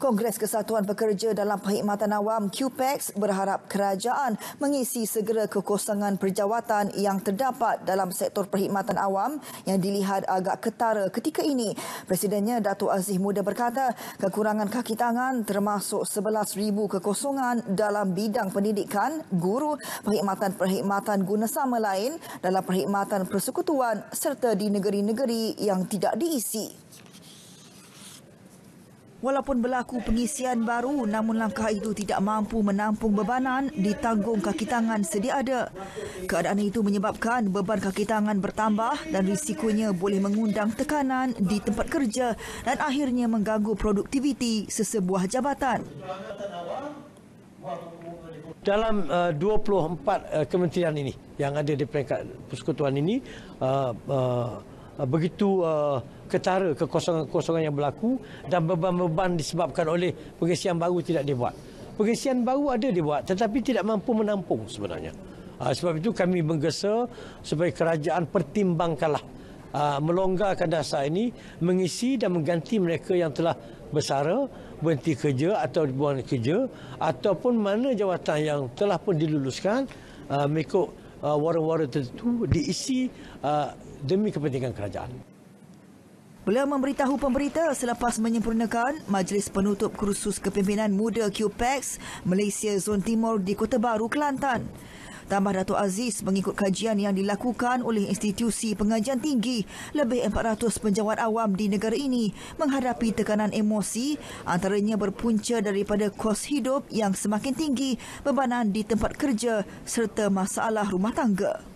Kongres Kesatuan Pekerja dalam Perkhidmatan Awam QPEX berharap kerajaan mengisi segera kekosongan perjawatan yang terdapat dalam sektor perkhidmatan awam yang dilihat agak ketara ketika ini. Presidennya Dato' Aziz Muda berkata kekurangan kaki tangan termasuk 11,000 kekosongan dalam bidang pendidikan, guru, perkhidmatan-perkhidmatan guna sama lain dalam perkhidmatan persekutuan serta di negeri-negeri yang tidak diisi. Walaupun berlaku pengisian baru, namun langkah itu tidak mampu menampung bebanan ditanggung kaki tangan sedia ada. Keadaan itu menyebabkan beban kaki tangan bertambah dan risikonya boleh mengundang tekanan di tempat kerja dan akhirnya mengganggu produktiviti sesebuah jabatan. Dalam uh, 24 uh, kementerian ini yang ada di peringkat persekutuan ini, uh, uh, Ah, begitu uh, ketara kekosongan-kekosongan yang berlaku dan beban-beban disebabkan oleh pengisian baru tidak dibuat. Pengisian baru ada dibuat tetapi tidak mampu menampung sebenarnya. Ah, sebab itu kami menggesa supaya kerajaan pertimbangkanlah melonggarkan dasar ini mengisi dan mengganti mereka yang telah bersara, berhenti kerja atau dibuang kerja ataupun mana jawatan yang telah pun diluluskan uh, mengikut uh, warna-warna tertentu diisi uh, demi kepentingan kerajaan. Beliau memberitahu pemberita selepas menyempurnakan majlis penutup kursus kepimpinan muda QPEX Malaysia Zon Timur di Kota Baru, Kelantan. Tambah Dato' Aziz mengikut kajian yang dilakukan oleh institusi pengajian tinggi, lebih 400 penjawat awam di negara ini menghadapi tekanan emosi antaranya berpunca daripada kos hidup yang semakin tinggi, bebanan di tempat kerja serta masalah rumah tangga.